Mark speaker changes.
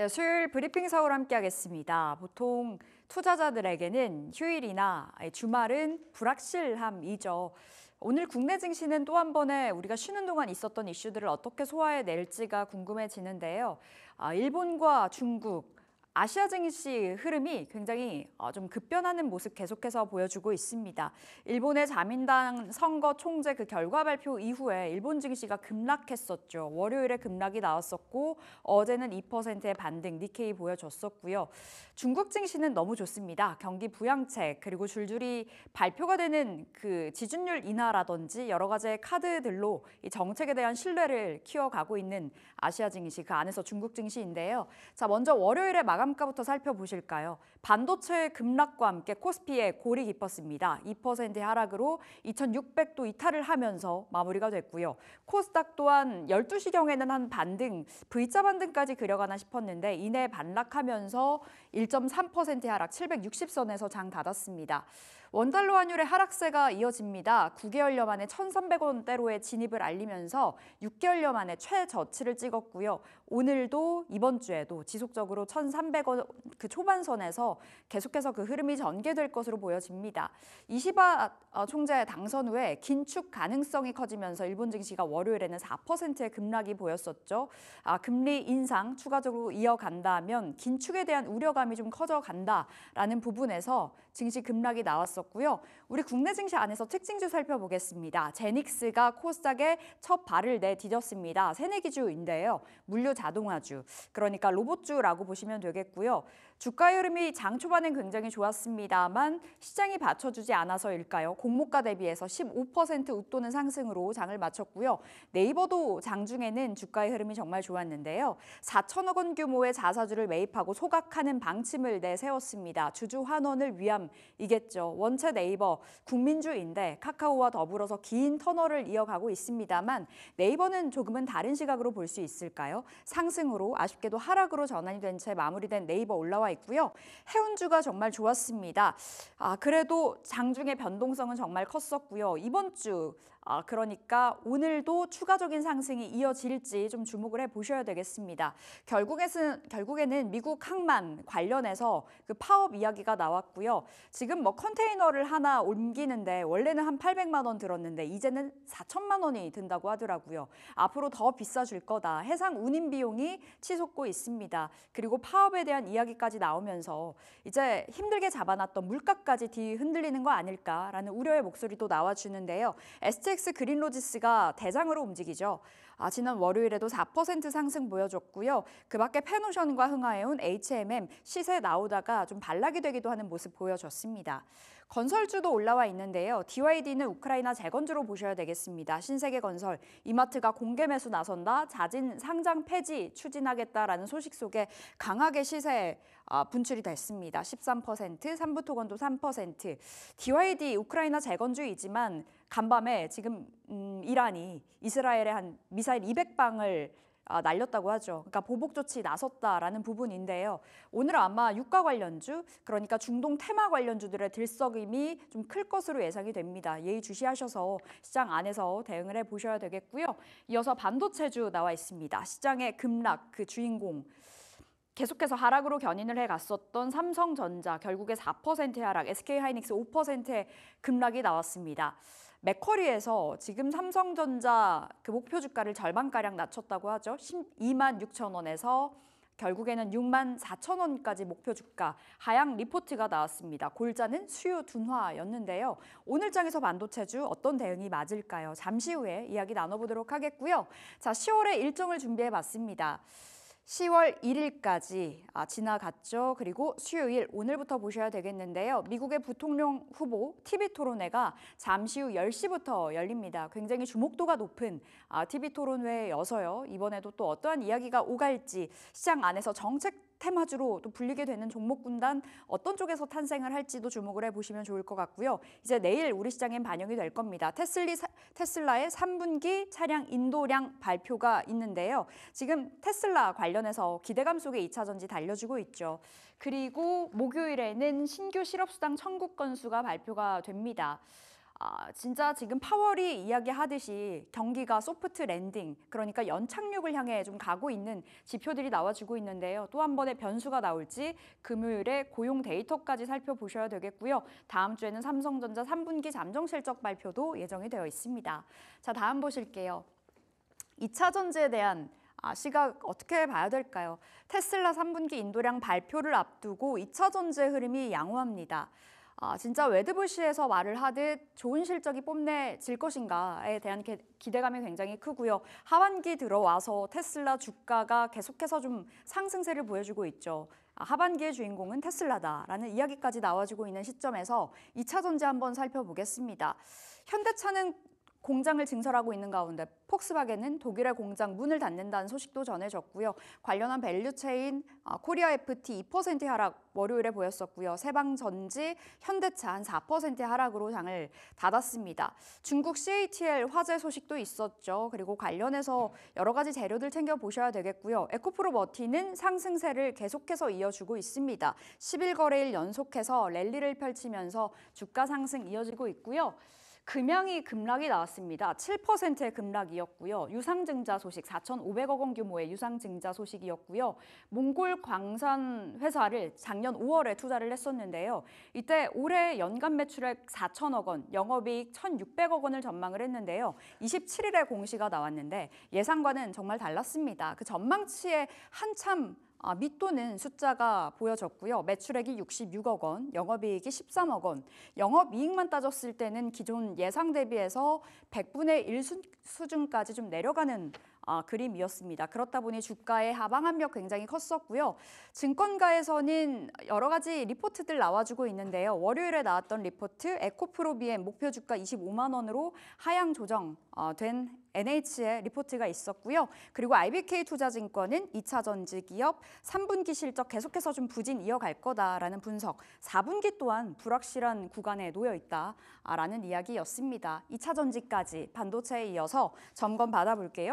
Speaker 1: 네, 수요일 브리핑 서울 함께 하겠습니다. 보통 투자자들에게는 휴일이나 주말은 불확실함이죠. 오늘 국내 증시는 또 한 번에 우리가 쉬는 동안 있었던 이슈들을 어떻게 소화해낼지가 궁금해지는데요. 아, 일본과 중국, 아시아 증시 흐름이 굉장히 어, 좀 급변하는 모습 계속해서 보여주고 있습니다. 일본의 자민당 선거 총재 그 결과 발표 이후에 일본 증시가 급락했었죠. 월요일에 급락이 나왔었고 어제는 2%의 반등 니케이 보여줬었고요. 중국 증시는 너무 좋습니다. 경기 부양책 그리고 줄줄이 발표가 되는 그 지준율 인하라든지 여러 가지의 카드들로 이 정책에 대한 신뢰를 키워가고 있는 아시아 증시 그 안에서 중국 증시인데요. 자 먼저 월요일에 마감 다음가부터 살펴보실까요? 반도체 급락과 함께 코스피에 골이 깊었습니다. 2% 하락으로 2600도 이탈을 하면서 마무리가 됐고요. 코스닥 또한 12시경에는 한 반등, V자 반등까지 그려가나 싶었는데 이내 반락하면서 1.3% 하락 760선에서 장 닫았습니다. 원달러 환율의 하락세가 이어집니다. 9개월여 만에 1,300원대로의 진입을 알리면서 6개월여 만에 최저치를 찍었고요. 오늘도 이번 주에도 지속적으로 1,300원 그 초반선에서 계속해서 그 흐름이 전개될 것으로 보여집니다. 이시바 어, 총재 의 당선 후에 긴축 가능성이 커지면서 일본 증시가 월요일에는 4%의 급락이 보였었죠. 아, 금리 인상 추가적으로 이어간다면 긴축에 대한 우려감이 좀 커져간다라는 부분에서 증시 급락이 나왔어 있었고요. 우리 국내 증시 안에서 특징주 살펴보겠습니다. 제닉스가 코스닥에 첫 발을 내디뎠습니다. 새내기주인데요. 물류 자동화주, 그러니까 로봇주라고 보시면 되겠고요. 주가 흐름이 장 초반엔 굉장히 좋았습니다만 시장이 받쳐주지 않아서일까요? 공모가 대비해서 15% 웃도는 상승으로 장을 마쳤고요. 네이버도 장중에는 주가의 흐름이 정말 좋았는데요. 4천억 원 규모의 자사주를 매입하고 소각하는 방침을 내세웠습니다. 주주 환원을 위함이겠죠. 원체 네이버 국민주인데 카카오와 더불어서 긴 터널을 이어가고 있습니다만 네이버는 조금은 다른 시각으로 볼 수 있을까요? 상승으로 아쉽게도 하락으로 전환이 된 채 마무리된 네이버 올라와 있고요. 해운주가 정말 좋았습니다. 아, 그래도 장중에 변동성은 정말 컸었고요. 이번 주 아, 그러니까 오늘도 추가적인 상승이 이어질지 좀 주목을 해보셔야 되겠습니다. 결국에는, 결국에는 미국 항만 관련해서 그 파업 이야기가 나왔고요. 지금 뭐 컨테이너를 하나 옮기는데 원래는 한 800만 원 들었는데 이제는 4천만 원이 든다고 하더라고요. 앞으로 더 비싸질 거다. 해상 운임 비용이 치솟고 있습니다. 그리고 파업에 대한 이야기까지 나오면서 이제 힘들게 잡아놨던 물가까지 뒤흔들리는 거 아닐까라는 우려의 목소리도 나와주는데요. STX 셀틱스 그린로지스가 대장으로 움직이죠. 아, 지난 월요일에도 4% 상승 보여줬고요. 그 밖에 페노션과 흥하해온 HMM 시세 나오다가 좀 반락이 되기도 하는 모습 보여줬습니다. 건설주도 올라와 있는데요. DYD는 우크라이나 재건주로 보셔야 되겠습니다. 신세계건설, 이마트가 공개 매수 나선다, 자진 상장 폐지 추진하겠다라는 소식 속에 강하게 시세 아, 분출이 됐습니다. 13%, 삼부토건도 3%. DYD 우크라이나 재건주이지만 간밤에 지금 음, 이란이 이스라엘에 한 미사일 200방을 아, 날렸다고 하죠. 그러니까 보복 조치 나섰다라는 부분인데요. 오늘 아마 유가 관련주, 그러니까 중동 테마 관련주들의 들썩임이 좀 클 것으로 예상이 됩니다. 예의 주시하셔서 시장 안에서 대응을 해 보셔야 되겠고요. 이어서 반도체주 나와 있습니다. 시장의 급락 그 주인공 계속해서 하락으로 견인을 해갔었던 삼성전자 결국에 4% 하락, SK하이닉스 5%의 급락이 나왔습니다. 맥커리에서 지금 삼성전자 그 목표 주가를 절반가량 낮췄다고 하죠. 12만 6천 원에서 결국에는 6만 4천 원까지 목표 주가 하향 리포트가 나왔습니다. 골자는 수요 둔화였는데요. 오늘 장에서 반도체주 어떤 대응이 맞을까요? 잠시 후에 이야기 나눠보도록 하겠고요. 자, 10월에 일정을 준비해봤습니다. 10월 1일까지 아, 지나갔죠. 그리고 수요일 오늘부터 보셔야 되겠는데요. 미국의 부통령 후보 TV 토론회가 잠시 후 10시부터 열립니다. 굉장히 주목도가 높은 TV 아, 토론회여서요. 이번에도 또 어떠한 이야기가 오갈지 시장 안에서 정책 테마주로 또 불리게 되는 종목 군단 어떤 쪽에서 탄생을 할지도 주목을 해보시면 좋을 것 같고요. 이제 내일 우리 시장엔 반영이 될 겁니다. 테슬리, 사, 테슬라의 3분기 차량 인도량 발표가 있는데요. 지금 테슬라 관련해서 기대감 속에 2차 전지 달려주고 있죠. 그리고 목요일에는 신규 실업수당 청구 건수가 발표가 됩니다. 아, 진짜 지금 파월이 이야기하듯이 경기가 소프트 랜딩, 그러니까 연착륙을 향해 좀 가고 있는 지표들이 나와주고 있는데요. 또 한 번의 변수가 나올지 금요일에 고용 데이터까지 살펴보셔야 되겠고요. 다음 주에는 삼성전자 3분기 잠정 실적 발표도 예정이 되어 있습니다. 자, 다음 보실게요. 2차 전지에 대한 아, 시각 어떻게 봐야 될까요? 테슬라 3분기 인도량 발표를 앞두고 2차 전지의 흐름이 양호합니다. 아, 진짜 웨드부시에서 말을 하듯 좋은 실적이 뽐내질 것인가에 대한 게, 기대감이 굉장히 크고요. 하반기 들어와서 테슬라 주가가 계속해서 좀 상승세를 보여주고 있죠. 아, 하반기의 주인공은 테슬라다라는 이야기까지 나와주고 있는 시점에서 2차 전지 한번 살펴보겠습니다. 현대차는 공장을 증설하고 있는 가운데 폭스바겐은 독일의 공장 문을 닫는다는 소식도 전해졌고요. 관련한 밸류체인 아, 코리아 FT 2% 하락 월요일에 보였었고요. 세방전지, 현대차 한 4% 하락으로 장을 닫았습니다. 중국 CATL 화재 소식도 있었죠. 그리고 관련해서 여러 가지 재료들 챙겨 보셔야 되겠고요. 에코프로 버티는 상승세를 계속해서 이어주고 있습니다. 11거래일 연속해서 랠리를 펼치면서 주가 상승 이어지고 있고요. 금양이 급락이 나왔습니다. 7%의 급락이었고요. 유상증자 소식 4,500억 원 규모의 유상증자 소식이었고요. 몽골 광산 회사를 작년 5월에 투자를 했었는데요. 이때 올해 연간 매출액 4 0 0 0억 원, 영업이익 1,600억 원을 전망을 했는데요. 27일에 공시가 나왔는데 예상과는 정말 달랐습니다. 그 전망치에 한참 아, 밑도는 숫자가 보여졌고요. 매출액이 66억 원, 영업이익이 13억 원. 영업이익만 따졌을 때는 기존 예상 대비해서 100분의 1 수준까지 좀 내려가는 아, 그림이었습니다. 그렇다 보니 주가의 하방 압력 굉장히 컸었고요. 증권가에서는 여러 가지 리포트들 나와주고 있는데요. 월요일에 나왔던 리포트 에코프로비엔 목표 주가 25만 원으로 하향 조정된 어, NH의 리포트가 있었고요. 그리고 IBK 투자증권은 2차 전지 기업 3분기 실적 계속해서 좀 부진 이어갈 거다라는 분석, 4분기 또한 불확실한 구간에 놓여 있다라는 이야기였습니다. 2차 전지까지 반도체에 이어서 점검 받아볼게요.